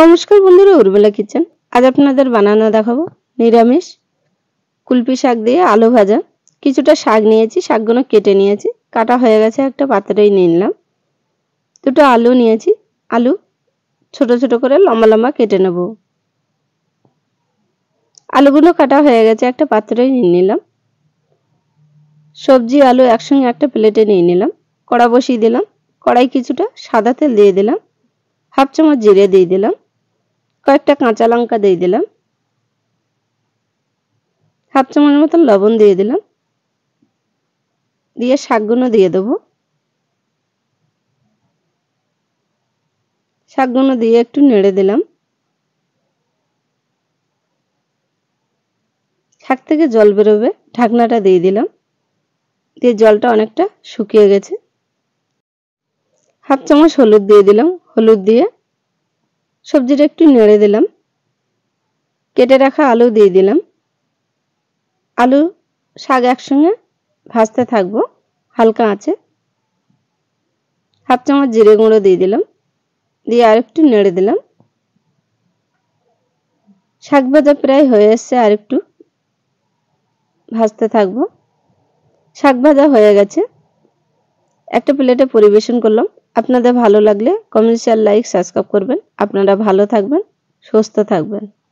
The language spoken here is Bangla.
নমস্কার বন্ধুরা উর্বেলা কিচেন আজ আপনাদের বানানো দেখাবো নিরামিষ কুলপি শাক দিয়ে আলু ভাজা কিছুটা শাক নিয়েছি শাকগুলো কেটে নিয়েছি কাটা হয়ে গেছে একটা পাত্রেই নিলাম দুটো আলু নিয়েছি আলু ছোট ছোট করে লম্বা লম্বা কেটে নেব আলুগুলো কাটা হয়ে গেছে একটা পাত্রেই নিয়ে নিলাম সবজি আলু একসঙ্গে একটা প্লেটে নিয়ে নিলাম কড়া বসিয়ে দিলাম কড়াই কিছুটা সাদা তেল দিয়ে দিলাম হাফ চামচ জিরে দিয়ে দিলাম কয়েকটা কাঁচা লঙ্কা দিয়ে দিলাম হাফ চামচ মতন লবণ দিয়ে দিলাম দিয়ে শাকগুনো দিয়ে দেবো শাকগুনো দিয়ে একটু নেড়ে দিলাম শাক থেকে জল বেরোবে ঢাকনাটা দিয়ে দিলাম দিয়ে জলটা অনেকটা শুকিয়ে গেছে হাফ চামচ হলুদ দিয়ে দিলাম হলুদ দিয়ে সবজিটা একটু নেড়ে দিলাম কেটে রাখা আলু দিয়ে দিলাম আলু শাক একসঙ্গে ভাজতে থাকবো হালকা আঁচে হাফ চামচ জিরে গুঁড়ো দিয়ে দিলাম দিয়ে আরেকটু নেড়ে দিলাম শাক ভাজা প্রায় হয়ে এসছে আরেকটু ভাজতে থাকবো শাক ভাজা হয়ে গেছে একটা প্লেটে পরিবেশন করলাম আপনাদের ভালো লাগলে কমেন্ট শেয়ার লাইক সাবস্ক্রাইব করবেন আপনারা ভালো থাকবেন সুস্থ থাকবেন